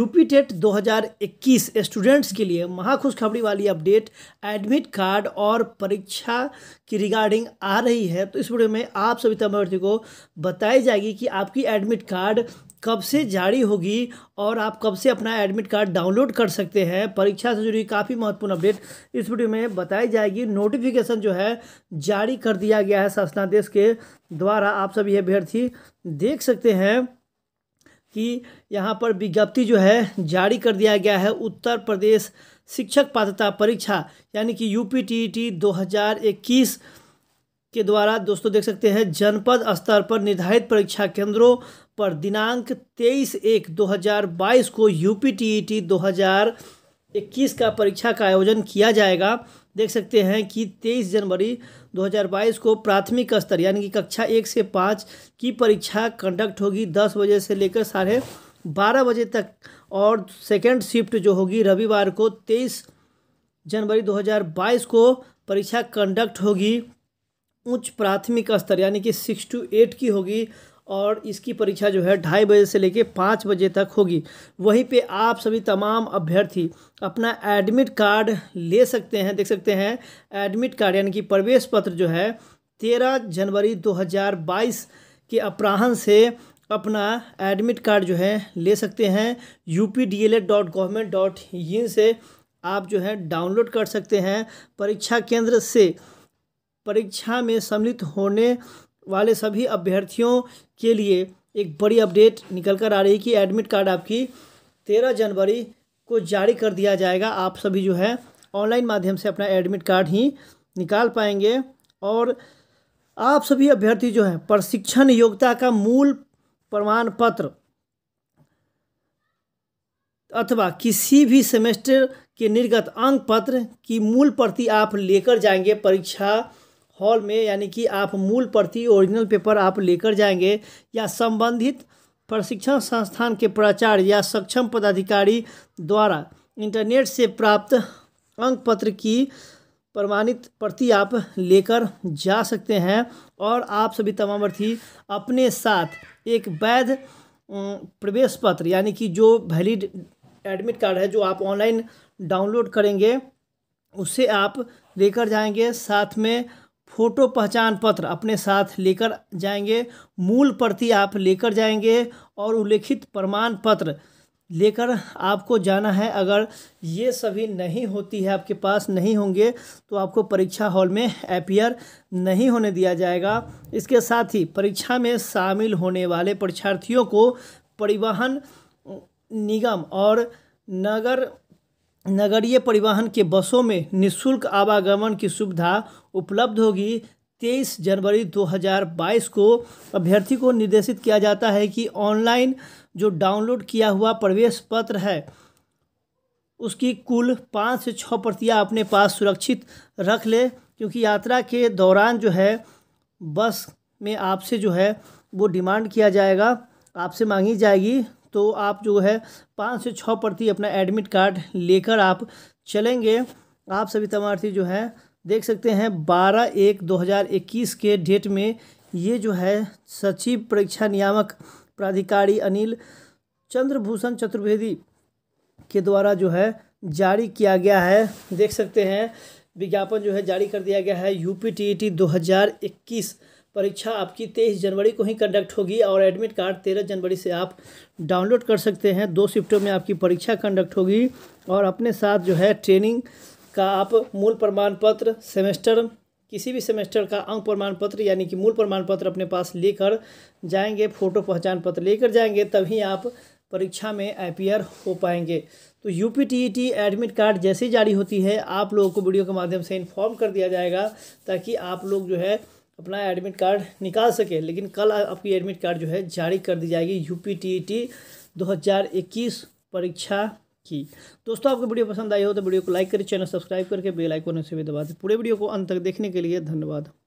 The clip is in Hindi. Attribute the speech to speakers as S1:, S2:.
S1: यूपी टेट 2021 स्टूडेंट्स के लिए महाखुशखबरी वाली अपडेट एडमिट कार्ड और परीक्षा की रिगार्डिंग आ रही है तो इस वीडियो में आप सभी तमार्थी को बताई जाएगी कि आपकी एडमिट कार्ड कब से जारी होगी और आप कब से अपना एडमिट कार्ड डाउनलोड कर सकते हैं परीक्षा से जुड़ी काफ़ी महत्वपूर्ण अपडेट इस वीडियो में बताई जाएगी नोटिफिकेशन जो है जारी कर दिया गया है शासनादेश के द्वारा आप सभी अभ्यर्थी देख सकते हैं कि यहाँ पर विज्ञप्ति जो है जारी कर दिया गया है उत्तर प्रदेश शिक्षक पात्रता परीक्षा यानी कि यू पी टी टी दो हज़ार इक्कीस के द्वारा दोस्तों देख सकते हैं जनपद स्तर पर निर्धारित परीक्षा केंद्रों पर दिनांक तेईस एक दो हज़ार बाईस को U P T E T दो हज़ार इक्कीस का परीक्षा का आयोजन किया जाएगा देख सकते हैं कि 23 जनवरी 2022 को प्राथमिक स्तर यानी कि कक्षा एक से पाँच की परीक्षा कंडक्ट होगी दस बजे से लेकर साढ़े बारह बजे तक और सेकेंड शिफ्ट जो होगी रविवार को तेईस जनवरी 2022 को परीक्षा कंडक्ट होगी उच्च प्राथमिक स्तर यानी कि सिक्स टू एट की होगी और इसकी परीक्षा जो है ढाई बजे से लेकर पाँच बजे तक होगी वहीं पे आप सभी तमाम अभ्यर्थी अपना एडमिट कार्ड ले सकते हैं देख सकते हैं एडमिट कार्ड यानी कि प्रवेश पत्र जो है तेरह जनवरी 2022 के अपराहन से अपना एडमिट कार्ड जो है ले सकते हैं U P D L ED dot government dot in से आप जो है डाउनलोड कर सकते हैं परीक्षा केंद्र से परीक्षा में सम्मिलित होने वाले सभी अभ्यर्थियों के लिए एक बड़ी अपडेट निकल कर आ रही है कि एडमिट कार्ड आपकी तेरह जनवरी को जारी कर दिया जाएगा आप सभी जो है ऑनलाइन माध्यम से अपना एडमिट कार्ड ही निकाल पाएंगे और आप सभी अभ्यर्थी जो हैं प्रशिक्षण योग्यता का मूल प्रमाण पत्र अथवा किसी भी सेमेस्टर के निर्गत अंक पत्र की मूल प्रति आप लेकर जाएंगे परीक्षा हॉल में यानी कि आप मूल प्रति ओरिजिनल पेपर आप लेकर जाएंगे या संबंधित प्रशिक्षण संस्थान के प्राचार्य या सक्षम पदाधिकारी द्वारा इंटरनेट से प्राप्त अंक पत्र की प्रमाणित प्रति आप लेकर जा सकते हैं और आप सभी तमाम अर्थी अपने साथ एक वैध प्रवेश पत्र यानी कि जो वैलिड एडमिट कार्ड है जो आप ऑनलाइन डाउनलोड करेंगे उसे आप लेकर जाएंगे साथ में फोटो पहचान पत्र अपने साथ लेकर जाएंगे मूल प्रति आप लेकर जाएंगे और उल्लेखित प्रमाण पत्र लेकर आपको जाना है अगर ये सभी नहीं होती है आपके पास नहीं होंगे तो आपको परीक्षा हॉल में अपियर नहीं होने दिया जाएगा इसके साथ ही परीक्षा में शामिल होने वाले परीक्षार्थियों को परिवहन निगम और नगर नगरीय परिवहन के बसों में निशुल्क आवागमन की सुविधा उपलब्ध होगी तेईस जनवरी 2022 को अभ्यर्थी को निर्देशित किया जाता है कि ऑनलाइन जो डाउनलोड किया हुआ प्रवेश पत्र है उसकी कुल पाँच से छः प्रतियाँ अपने पास सुरक्षित रख ले क्योंकि यात्रा के दौरान जो है बस में आपसे जो है वो डिमांड किया जाएगा आपसे मांगी जाएगी तो आप जो है पाँच से छः प्रति अपना एडमिट कार्ड लेकर आप चलेंगे आप सभी तमार्थी जो है देख सकते हैं बारह एक दो हज़ार इक्कीस के डेट में ये जो है सचिव परीक्षा नियामक प्राधिकारी अनिल चंद्रभूषण चतुर्वेदी के द्वारा जो है जारी किया गया है देख सकते हैं विज्ञापन जो है जारी कर दिया गया है यूपी हज़ार इक्कीस परीक्षा आपकी तेईस जनवरी को ही कंडक्ट होगी और एडमिट कार्ड तेरह जनवरी से आप डाउनलोड कर सकते हैं दो शिफ्टों में आपकी परीक्षा कंडक्ट होगी और अपने साथ जो है ट्रेनिंग का आप मूल प्रमाण पत्र सेमेस्टर किसी भी सेमेस्टर का अंक प्रमाण पत्र यानी कि मूल प्रमाण पत्र अपने पास लेकर जाएंगे फ़ोटो पहचान पत्र लेकर जाएंगे तभी आप परीक्षा में अपियर हो पाएंगे तो U P T E T admit card जैसे जारी होती है आप लोगों को वीडियो के माध्यम से इन्फॉर्म कर दिया जाएगा ताकि आप लोग जो है अपना एडमिट कार्ड निकाल सके लेकिन कल आपकी एडमिट कार्ड जो है जारी कर दी जाएगी यू पी टी टी दो हज़ार इक्कीस परीक्षा की दोस्तों आपको वीडियो पसंद आई हो तो वीडियो को लाइक करें चैनल सब्सक्राइब करके बेल आइकन से भी दबा दें पूरे वीडियो को अंत तक देखने के लिए धन्यवाद